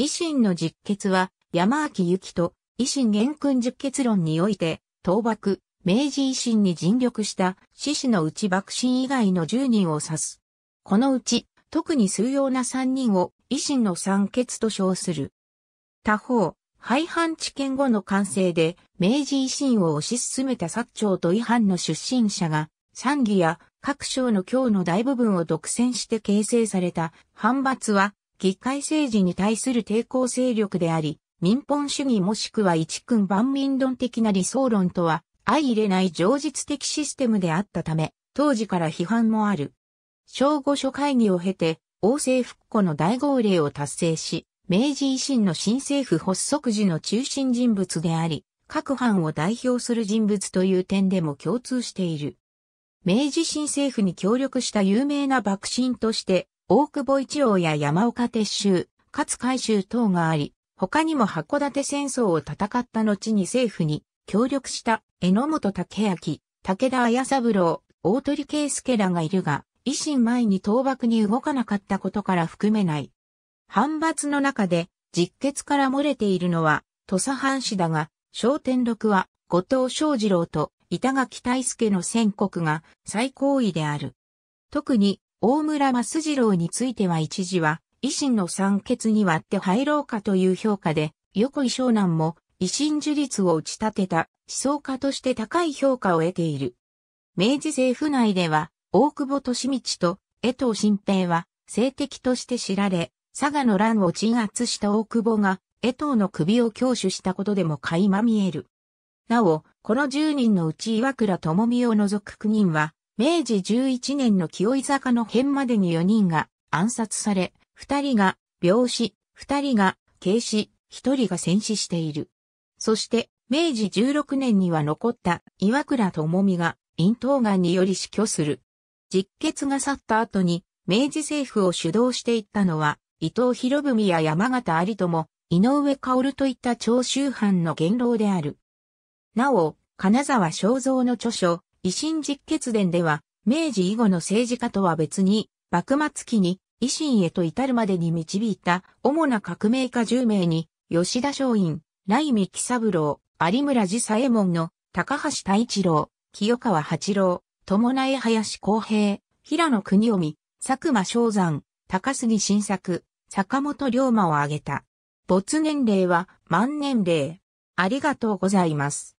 維新の実決は、山明幸と維新元君実決論において、倒幕、明治維新に尽力した志士のうち幕臣以外の10人を指す。このうち、特に数要な3人を維新の三決と称する。他方、廃藩置県後の完成で、明治維新を推し進めた薩長と違反の出身者が、三義や各省の京の大部分を独占して形成された、藩閥は、議会政治に対する抵抗勢力であり、民本主義もしくは一君万民論的な理想論とは相入れない常実的システムであったため、当時から批判もある。小五初会議を経て、王政復古の大号令を達成し、明治維新の新政府発足時の中心人物であり、各藩を代表する人物という点でも共通している。明治新政府に協力した有名な幕臣として、大久保一郎や山岡鉄州、勝海州等があり、他にも函館戦争を戦った後に政府に協力した榎本武明、武田綾三郎、大鳥圭介らがいるが、維新前に倒幕に動かなかったことから含めない。反発の中で、実決から漏れているのは、土佐藩士だが、小天禄は、後藤正二郎と板垣大輔の宣告が最高位である。特に、大村益次郎については一時は、維新の三欠に割って入ろうかという評価で、横井湘南も維新樹立を打ち立てた思想家として高い評価を得ている。明治政府内では、大久保利道と江藤新平は政敵として知られ、佐賀の乱を鎮圧した大久保が江藤の首を強取したことでも垣間見える。なお、この10人のうち岩倉智美を除く9人は、明治11年の清井坂の辺までに4人が暗殺され、2人が病死、2人が軽死、1人が戦死している。そして、明治16年には残った岩倉智美が咽頭癌により死去する。実血が去った後に、明治政府を主導していったのは、伊藤博文や山形有友、井上薫といった長州藩の元老である。なお、金沢正造の著書、維新実決伝では、明治以後の政治家とは別に、幕末期に維新へと至るまでに導いた主な革命家10名に、吉田松陰、雷美喜三郎、有村寺左衛門の高橋太一郎、清川八郎、友苗林公平、平野国臣、佐久間昭山、高杉晋作、坂本龍馬を挙げた。没年齢は万年齢。ありがとうございます。